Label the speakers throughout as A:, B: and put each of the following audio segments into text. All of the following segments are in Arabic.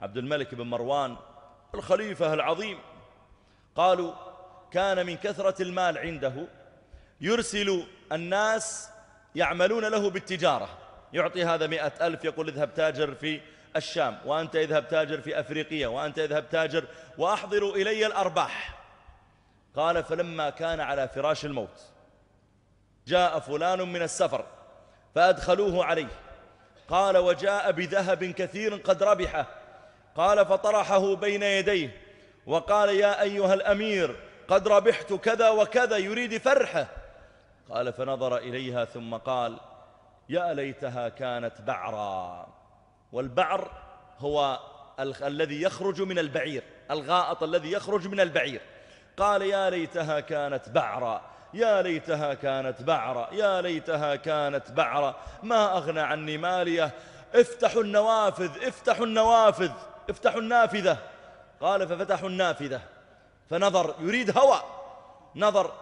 A: عبد الملك بن مروان الخليفة العظيم قالوا كان من كثرة المال عنده يرسل الناس يعملون له بالتجارة يعطي هذا مئة ألف يقول اذهب تاجر في الشام وأنت اذهب تاجر في أفريقيا وأنت اذهب تاجر وأحضروا إلي الأرباح قال فلما كان على فراش الموت جاء فلان من السفر فأدخلوه عليه قال وجاء بذهب كثير قد ربحه قال فطرحه بين يديه وقال يا أيها الأمير قد ربحت كذا وكذا يريد فرحه قال فنظر إليها ثم قال يا ليتها كانت بعرا والبعر هو ال الذي يخرج من البعير الغائط الذي يخرج من البعير قال يا ليتها كانت بعرا يا ليتها كانت بعرا يا ليتها كانت بعرا ما أغنى عني ماليه افتحوا النوافذ افتحوا النوافذ افتحوا النافذة قال ففتحوا النافذة فنظر يريد هواء نظر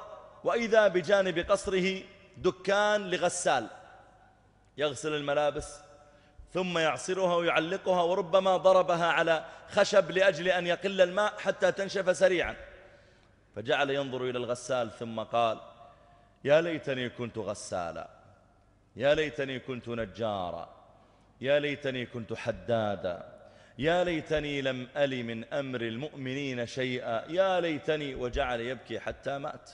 A: وإذا بجانب قصره دكان لغسال يغسل الملابس ثم يعصرها ويعلقها وربما ضربها على خشب لأجل أن يقل الماء حتى تنشف سريعا فجعل ينظر إلى الغسال ثم قال يا ليتني كنت غسالا يا ليتني كنت نجارا يا ليتني كنت حدادا يا ليتني لم أل من أمر المؤمنين شيئا يا ليتني وجعل يبكي حتى مات